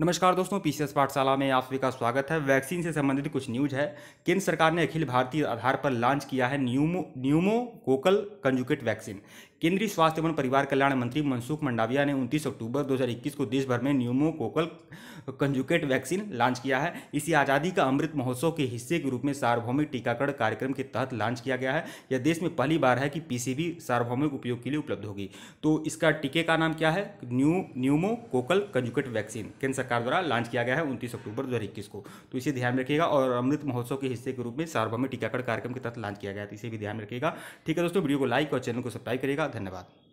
नमस्कार दोस्तों पी पाठशाला में आप सभी का स्वागत है वैक्सीन से संबंधित कुछ न्यूज है केंद्र सरकार ने अखिल भारतीय आधार पर लॉन्च किया है न्यूमो न्यूमोकोकल कंजुकेट वैक्सीन केंद्रीय स्वास्थ्य एवं परिवार कल्याण मंत्री मनसुख मंडाविया ने 29 अक्टूबर 2021 को देश भर में न्यूमोकोकल कंजुकेट वैक्सीन लॉन्च किया है इसी आज़ादी का अमृत महोत्सव के हिस्से के रूप में सार्वभौमिक टीकाकरण कार्यक्रम के तहत लॉन्च किया गया है यह देश में पहली बार है कि पीसीबी सार्वभौमिक उपयोग के लिए उपलब्ध होगी तो इसका टीके का नाम क्या है न्यू न्यूमोकोकल कंजुकेट वैक्सीन केंद्र सरकार द्वारा लॉन्च किया गया है उनतीस अक्टूबर दो को तो इसे ध्यान में रखिएगा और अमृत महोत्सव के हिस्से के रूप में सार्वभौमिक टीकाकरण कार्यक्रम के तहत लॉन्च किया गया है तो इसे भी ध्यान में रखिएगा ठीक है दोस्तों वीडियो को लाइक और चैनल को सब्सक्राइब करिएगा धन्यवाद